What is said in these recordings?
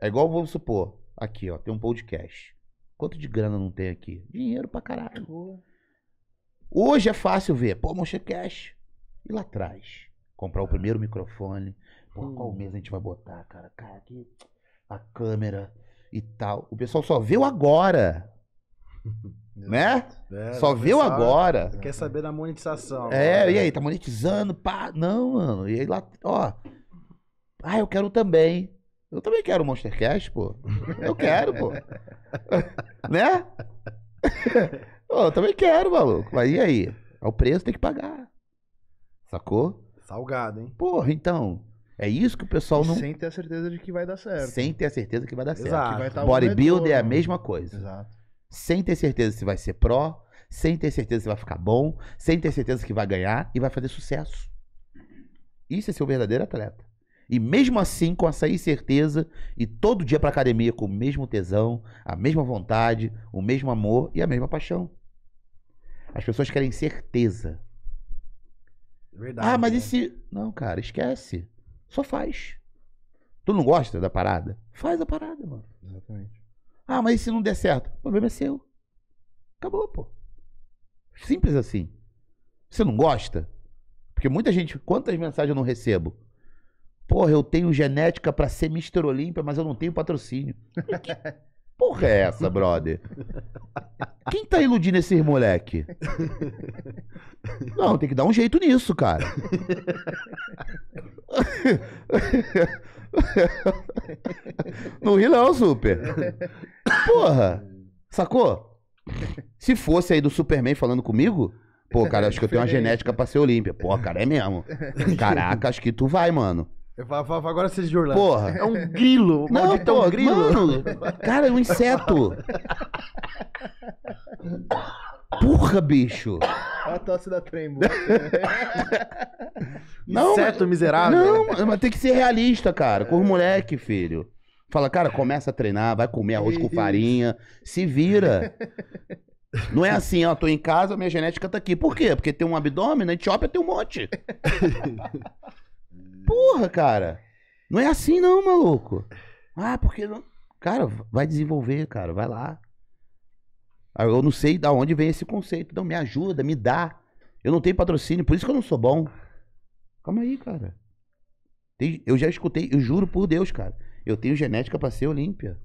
É igual, vamos supor, aqui, ó, tem um podcast. Quanto de grana não tem aqui? Dinheiro pra caralho. Hoje é fácil ver, pô, Monster Cash. E lá atrás? Comprar o primeiro microfone. Pô, qual mesa hum. a gente vai botar, cara? Cara, aqui a câmera e tal. O pessoal só viu agora. né? É, só viu pensar, agora. Quer saber da monetização. É, cara. e né? aí, tá monetizando? Pá. Não, mano. E aí lá, ó. Ah, eu quero também. Eu também quero Monster Monstercast, pô. Eu quero, pô. né? eu também quero, maluco. Mas e aí? O preço tem que pagar. Sacou? Salgado, hein? Porra, então. É isso que o pessoal não. Sem ter a certeza de que vai dar certo. Sem ter a certeza que vai dar certo. Exato. Tá Bodybuilder é a mesma coisa. Exato. Sem ter certeza se vai ser pró, sem ter certeza se vai ficar bom, sem ter certeza que vai ganhar e vai fazer sucesso. Isso é ser o verdadeiro atleta. E mesmo assim, com essa incerteza, e todo dia pra academia com o mesmo tesão, a mesma vontade, o mesmo amor e a mesma paixão. As pessoas querem certeza. Verdade, ah, mas né? e se. Não, cara, esquece. Só faz. Tu não gosta da parada? Faz a parada, mano. Exatamente. Ah, mas e se não der certo? O problema é seu. Acabou, pô. Simples assim. Você não gosta? Porque muita gente. Quantas mensagens eu não recebo? Porra, eu tenho genética para ser Mr. Olímpia, mas eu não tenho patrocínio. Que porra é essa, brother? Quem tá iludindo esses moleque? Não, tem que dar um jeito nisso, cara. Não ri não, super. Porra, sacou? Se fosse aí do Superman falando comigo, pô, cara, acho que eu tenho uma genética pra ser Olímpia. Pô, cara, é mesmo. Caraca, acho que tu vai, mano. Agora vocês de Orlando. Porra. É um grilo. Um não, maldito é um grilo. Mano, cara, é um inseto. Porra, bicho. A tosse da trem, não, inseto miserável. Não, né? mas tem que ser realista, cara. Com os é. moleque, filho. Fala, cara, começa a treinar, vai comer arroz com farinha, se vira. Não é assim, ó, tô em casa, minha genética tá aqui. Por quê? Porque tem um abdômen, na né? Etiópia tem um monte. Porra, cara. Não é assim não, maluco. Ah, porque não. Cara, vai desenvolver, cara, vai lá. Ah, eu não sei da onde vem esse conceito. Não, me ajuda, me dá. Eu não tenho patrocínio, por isso que eu não sou bom. Calma aí, cara. Tem, eu já escutei, eu juro por Deus, cara. Eu tenho genética pra ser Olímpia.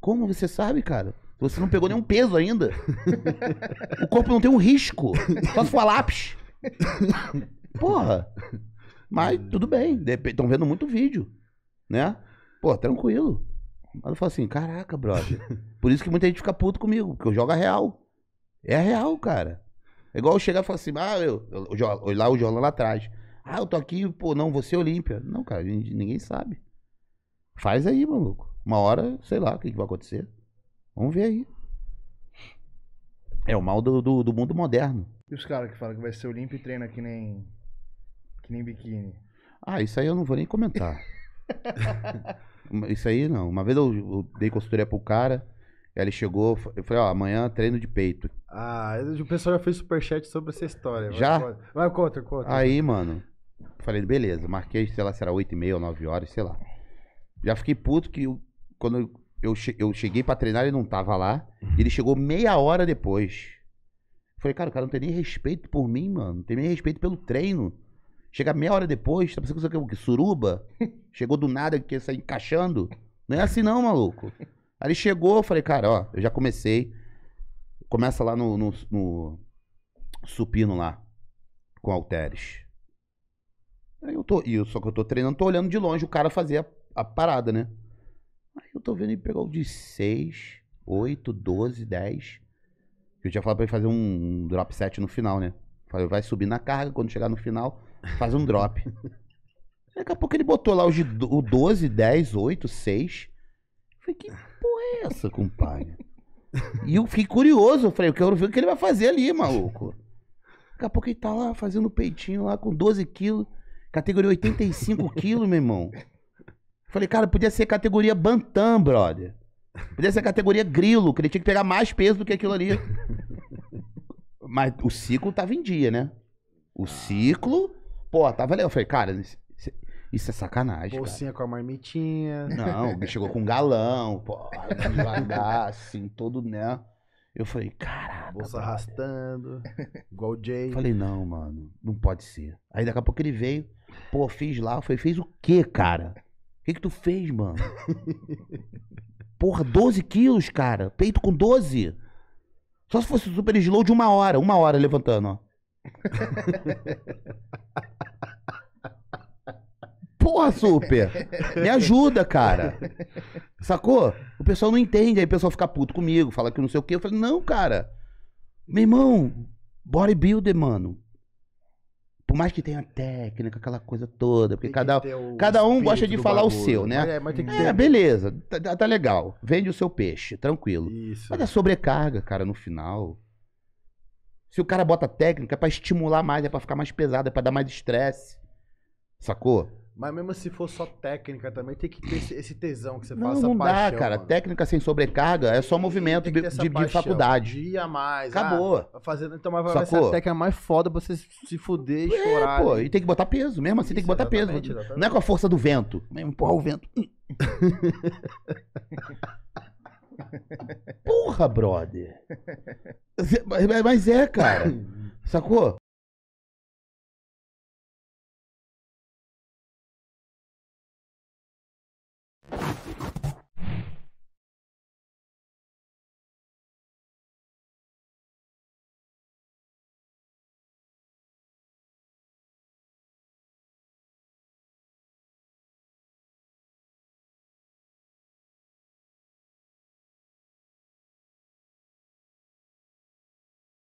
Como você sabe, cara? Você não pegou nenhum peso ainda. o corpo não tem um risco. Só se for lápis. Porra. Mas uhum. tudo bem, estão vendo muito vídeo, né? Pô, tranquilo. Mas eu falo assim, caraca, brother. Por isso que muita gente fica puto comigo, porque eu jogo a real. É a real, cara. É igual eu chegar e falar assim, ah, eu, eu, eu, lá o Jorlan lá atrás. Ah, eu tô aqui, pô, não, você Olímpia. Não, cara, ninguém sabe. Faz aí, maluco. Uma hora, sei lá, o que, que vai acontecer. Vamos ver aí. É o mal do, do, do mundo moderno. E os caras que falam que vai ser Olímpia e treina que nem que nem biquíni. Ah, isso aí eu não vou nem comentar. isso aí não. Uma vez eu, eu dei consultoria pro cara, ele chegou, eu falei, ó, amanhã treino de peito. Ah, o pessoal já fez superchat sobre essa história. Já? Vai, conta, conta. Aí, mano, falei, beleza, marquei, sei lá, será 8 e meia ou 9 horas, sei lá. Já fiquei puto que eu, quando eu, eu cheguei pra treinar, ele não tava lá. Ele chegou meia hora depois. Falei, cara, o cara não tem nem respeito por mim, mano. Não tem nem respeito pelo treino. Chega meia hora depois, tá pensando que é o que? Suruba? Chegou do nada que sair encaixando? Não é assim não, maluco. Aí ele chegou, eu falei, cara, ó, eu já comecei. Começa lá no, no, no supino lá, com halteres. Aí eu tô, e só que eu tô treinando, tô olhando de longe o cara fazer a, a parada, né? Aí eu tô vendo ele pegar o de 6, 8, 12, 10. Eu tinha falado pra ele fazer um, um drop set no final, né? Falei, vai subir na carga, quando chegar no final, Faz um drop. Daqui a pouco ele botou lá o 12, 10, 8, 6. Falei, que porra é essa, compadre? E eu fiquei curioso, eu falei, eu quero ver o que ele vai fazer ali, maluco. Daqui a pouco ele tá lá fazendo peitinho lá com 12 quilos, categoria 85 quilos, meu irmão. Falei, cara, podia ser categoria Bantam, brother. Podia ser categoria grilo, que ele tinha que pegar mais peso do que aquilo ali. Mas o ciclo tava em dia, né? O ah. ciclo Pô, tava tá ali. Eu falei, cara, isso, é sacanagem. Bolsinha cara. com a marmitinha. Não, o bicho chegou com um galão, pô, devagar, assim, todo, né? Eu falei, caraca. Bolsa arrastando, igual o Jay. Falei, não, mano, não pode ser. Aí daqui a pouco ele veio, pô, fiz lá. Eu falei, fez o quê, cara? O que, que tu fez, mano? Porra, 12 quilos, cara. Peito com 12. Só se fosse super slow de uma hora. Uma hora levantando, ó. Porra, super! Me ajuda, cara. Sacou? O pessoal não entende, aí o pessoal fica puto comigo, fala que não sei o quê. Eu falei, não, cara. Meu irmão, bodybuilder, mano. Por mais que tenha técnica, aquela coisa toda, porque cada, cada um gosta de falar bagulho, o seu, né? né? Mas é, mas tem que é beleza, tá, tá, tá, legal. Vende o seu peixe, tranquilo. Isso. Mas é sobrecarga, cara, no final. Se o cara bota técnica, é pra estimular mais, é pra ficar mais pesado, é pra dar mais estresse. Sacou? Mas mesmo se for só técnica também, tem que ter esse, esse tesão que você não, passa Não paixão, dá, cara. Mano. Técnica sem sobrecarga é só movimento de, de, de, faculdade. Um dia mais. Ah, Acabou. Ah, fazendo, então vai Sacou? ser a técnica mais foda pra você se fuder e é, chorar. Pô, e tem que botar peso mesmo assim, Isso, tem que botar peso. Exatamente. Não é com a força do vento. Empurrar o vento. Hum. Porra, brother. Mas é, é cara. Sacou?